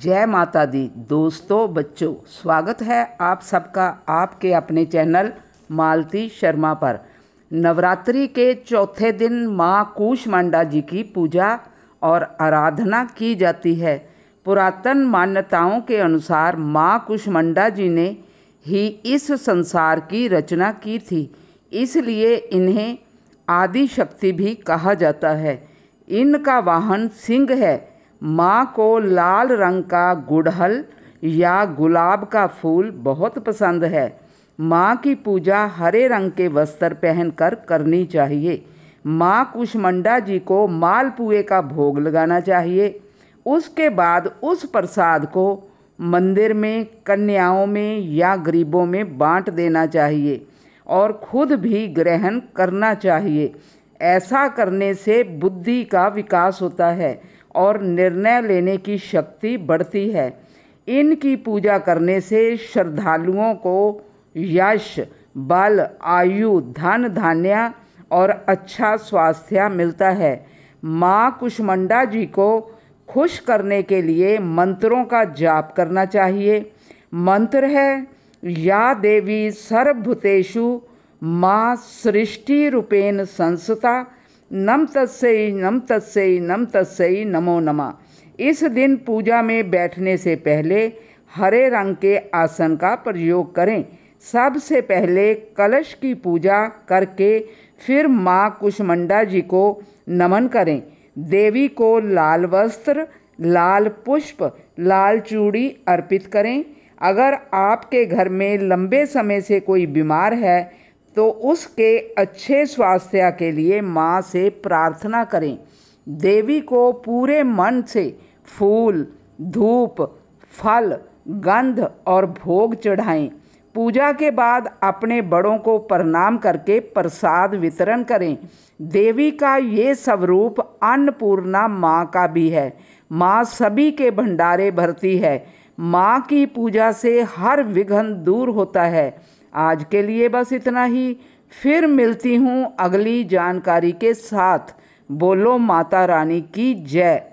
जय माता दी दोस्तों बच्चों स्वागत है आप सबका आपके अपने चैनल मालती शर्मा पर नवरात्रि के चौथे दिन माँ कूषमांडा जी की पूजा और आराधना की जाती है पुरातन मान्यताओं के अनुसार माँ कुशमंडा जी ने ही इस संसार की रचना की थी इसलिए इन्हें आदि शक्ति भी कहा जाता है इनका वाहन सिंह है माँ को लाल रंग का गुड़हल या गुलाब का फूल बहुत पसंद है माँ की पूजा हरे रंग के वस्त्र पहनकर करनी चाहिए माँ कुशमंडा जी को मालपुए का भोग लगाना चाहिए उसके बाद उस प्रसाद को मंदिर में कन्याओं में या गरीबों में बांट देना चाहिए और खुद भी ग्रहण करना चाहिए ऐसा करने से बुद्धि का विकास होता है और निर्णय लेने की शक्ति बढ़ती है इनकी पूजा करने से श्रद्धालुओं को यश बल आयु धन धान्य और अच्छा स्वास्थ्य मिलता है माँ कुष्मंडा जी को खुश करने के लिए मंत्रों का जाप करना चाहिए मंत्र है या देवी सर्वभूतेषु माँ सृष्टि रूपेण संस्था नम तत्सई नम तत्सई नम तत्सई नमो नमा इस दिन पूजा में बैठने से पहले हरे रंग के आसन का प्रयोग करें सबसे पहले कलश की पूजा करके फिर माँ कुशमंडा जी को नमन करें देवी को लाल वस्त्र लाल पुष्प लाल चूड़ी अर्पित करें अगर आपके घर में लंबे समय से कोई बीमार है तो उसके अच्छे स्वास्थ्य के लिए माँ से प्रार्थना करें देवी को पूरे मन से फूल धूप फल गंध और भोग चढ़ाएं पूजा के बाद अपने बड़ों को प्रणाम करके प्रसाद वितरण करें देवी का ये स्वरूप अन्नपूर्णा माँ का भी है माँ सभी के भंडारे भरती है माँ की पूजा से हर विघ्न दूर होता है आज के लिए बस इतना ही फिर मिलती हूँ अगली जानकारी के साथ बोलो माता रानी की जय